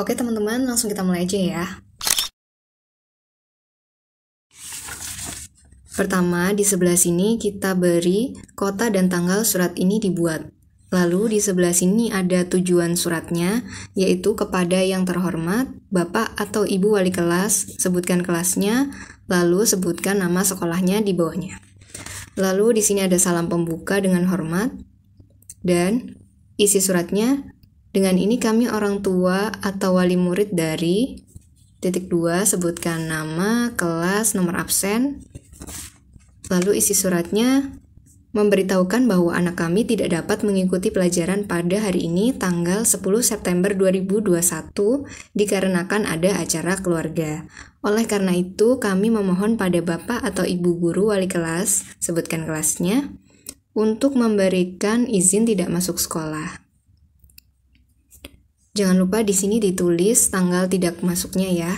Oke teman-teman, langsung kita mulai aja ya. Pertama, di sebelah sini kita beri kota dan tanggal surat ini dibuat. Lalu di sebelah sini ada tujuan suratnya, yaitu kepada yang terhormat, Bapak atau Ibu Wali Kelas, sebutkan kelasnya, lalu sebutkan nama sekolahnya di bawahnya. Lalu di sini ada salam pembuka dengan hormat, dan isi suratnya dengan ini kami orang tua atau wali murid dari titik 2 sebutkan nama, kelas, nomor absen. Lalu isi suratnya memberitahukan bahwa anak kami tidak dapat mengikuti pelajaran pada hari ini tanggal 10 September 2021 dikarenakan ada acara keluarga. Oleh karena itu, kami memohon pada Bapak atau Ibu guru wali kelas, sebutkan kelasnya, untuk memberikan izin tidak masuk sekolah. Jangan lupa di sini ditulis tanggal tidak masuknya ya.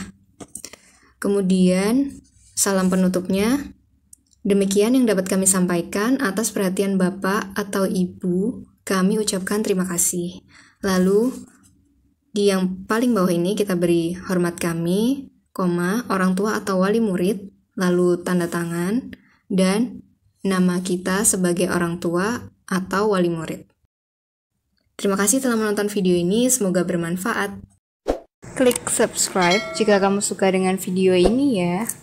Kemudian, salam penutupnya. Demikian yang dapat kami sampaikan atas perhatian Bapak atau Ibu. Kami ucapkan terima kasih. Lalu, di yang paling bawah ini kita beri hormat kami, koma, orang tua atau wali murid, lalu tanda tangan, dan nama kita sebagai orang tua atau wali murid. Terima kasih telah menonton video ini, semoga bermanfaat. Klik subscribe jika kamu suka dengan video ini ya.